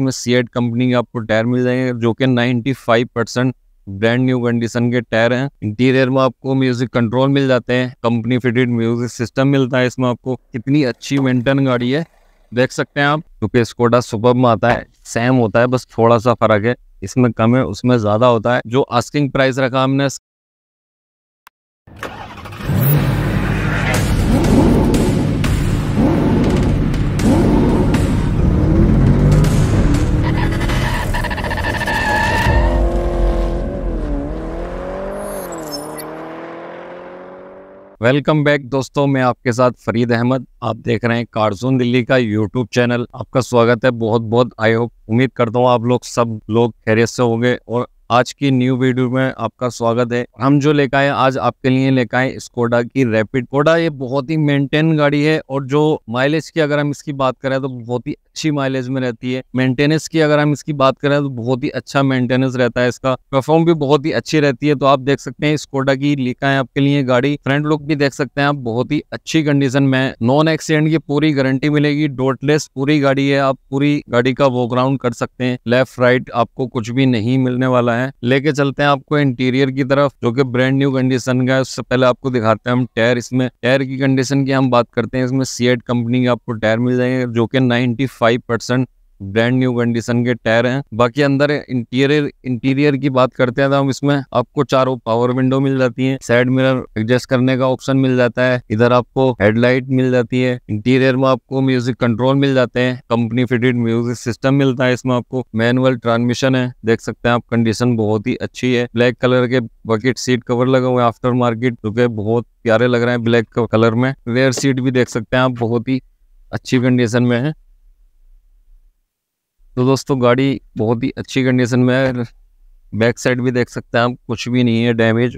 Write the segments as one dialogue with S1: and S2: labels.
S1: में CEAT company के आपको टायर मिल जाएंगे जो कि 95 परसेंट ब्रांड न्यू कंडीशन के टायर हैं इंटीरियर में आपको म्यूजिक कंट्रोल मिल जाते हैं कंपनी फिटेड म्यूजिक सिस्टम मिलता है इसमें आपको कितनी अच्छी मेंटेन गाड़ी है देख सकते हैं आप क्योंकि स्कोडा सुपर में आता है सेम होता है बस थोड़ा सा फर्क है इसमें कम है उसमें ज्यादा होता है जो आस्किंग प्राइस रखा हमने वेलकम बैक दोस्तों मैं आपके साथ फरीद अहमद आप देख रहे हैं कारजून दिल्ली का यूट्यूब चैनल आपका स्वागत है बहुत बहुत आई होप उम्मीद करता हूँ आप लोग सब लोग खैरियत से होंगे और आज की न्यू वीडियो में आपका स्वागत है हम जो लेकर आए आज आपके लिए लेकर आए स्कोडा की रैपिड कोडा ये बहुत ही मेंटेन गाड़ी है और जो माइलेज की अगर हम इसकी बात करें तो बहुत ही अच्छी माइलेज में रहती है मेंटेनेंस की अगर हम इसकी बात करें तो बहुत ही अच्छा मेंटेनेंस रहता है इसका परफॉर्म भी बहुत ही अच्छी रहती है तो आप देख सकते हैं स्कोडा की लिखा है आपके लिए गाड़ी फ्रंट लुक भी देख सकते हैं आप बहुत ही अच्छी कंडीशन में नॉन एक्सीडेंट की पूरी गारंटी मिलेगी डोटलेस पूरी गाड़ी है आप पूरी गाड़ी का वॉक राउंड कर सकते हैं लेफ्ट राइट आपको कुछ भी नहीं मिलने वाला है लेके चलते हैं आपको इंटीरियर की तरफ जो की ब्रांड न्यू कंडीशन का उससे पहले आपको दिखाते हैं हम टायर इसमें टायर की कंडीशन की हम बात करते हैं इसमें सीएट कंपनी के आपको टायर मिल जाएंगे जो कि ninety five five percent brand new condition के टायर हैं बाकी अंदर इंटीरियर इंटीरियर की बात करते हैं तो हम इसमें आपको चारों पावर विंडो मिल जाती है साइड मिरर एडजस्ट करने का ऑप्शन मिल जाता है इधर आपको हेडलाइट मिल जाती है इंटीरियर में आपको म्यूजिक कंट्रोल मिल जाते हैं कंपनी फिटेड म्यूजिक सिस्टम मिलता है इसमें आपको मैनुअल ट्रांसमिशन है देख सकते हैं आप कंडीशन बहुत ही अच्छी है ब्लैक कलर के बकेट सीट कवर लगा हुआ है आफ्टर मार्केट जो बहुत प्यारे लग रहे हैं ब्लैक कलर में रेयर सीट भी देख सकते हैं आप बहुत ही अच्छी कंडीशन में है तो दोस्तों गाड़ी बहुत ही अच्छी कंडीशन में है बैक साइड भी देख सकते हैं आप कुछ भी नहीं है डैमेज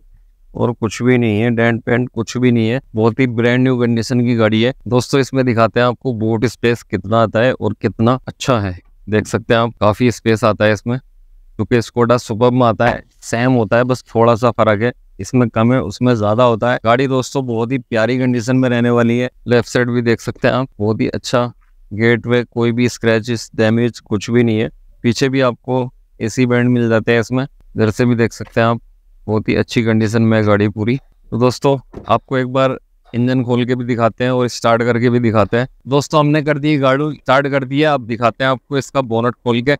S1: और कुछ भी नहीं है डेंट पेंट कुछ भी नहीं है बहुत ही ब्रांड न्यू कंडीशन की गाड़ी है दोस्तों इसमें दिखाते हैं आपको बोट स्पेस कितना आता है और कितना अच्छा है देख सकते हैं आप काफ़ी स्पेस आता है इसमें क्योंकि स्कोडा सुपर में आता है सेम होता है बस थोड़ा सा फर्क है इसमें कम है उसमें ज्यादा होता है गाड़ी दोस्तों बहुत ही प्यारी कंडीशन में रहने वाली है लेफ्ट साइड भी देख सकते हैं आप बहुत ही अच्छा गेट में कोई भी स्क्रैचेस डैमेज कुछ भी नहीं है पीछे भी आपको एसी बैंड मिल जाते हैं इसमें इधर से भी देख सकते हैं आप बहुत ही अच्छी कंडीशन में है गाड़ी पूरी तो दोस्तों आपको एक बार इंजन खोल के भी दिखाते हैं और स्टार्ट करके भी दिखाते हैं दोस्तों हमने कर दी गाड़ी स्टार्ट कर दी है आप दिखाते हैं आपको इसका बोनट खोल के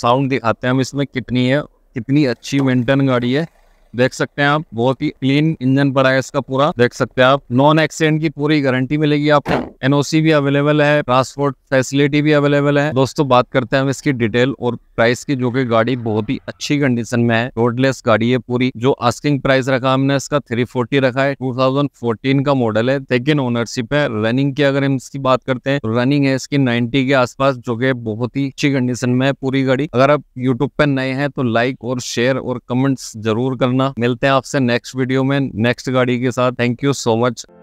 S1: साउंड दिखाते हैं हम इसमें कितनी है कितनी अच्छी मेंटेन गाड़ी है देख सकते हैं आप बहुत ही क्लीन इंजन पर है इसका पूरा देख सकते हैं आप नॉन एक्सीडेंट की पूरी गारंटी मिलेगी आपको एनओसी भी अवेलेबल है ट्रांसपोर्ट फैसिलिटी भी अवेलेबल है दोस्तों बात करते हैं हम इसकी डिटेल और प्राइस की जो कि गाड़ी बहुत ही अच्छी कंडीशन में है रोडलेस गाड़ी है पूरी जो आस्किंग प्राइस रखा हमने इसका 340 रखा है 2014 का मॉडल है लेकिन ओनरशिप है रनिंग की अगर हम इसकी बात करते हैं तो रनिंग है इसकी 90 के आसपास जो कि बहुत ही अच्छी कंडीशन में है पूरी गाड़ी अगर आप यूट्यूब पे नए हैं तो लाइक और शेयर और कमेंट्स जरूर करना करना मिलते हैं आपसे नेक्स्ट वीडियो में नेक्स्ट गाड़ी के साथ थैंक यू सो मच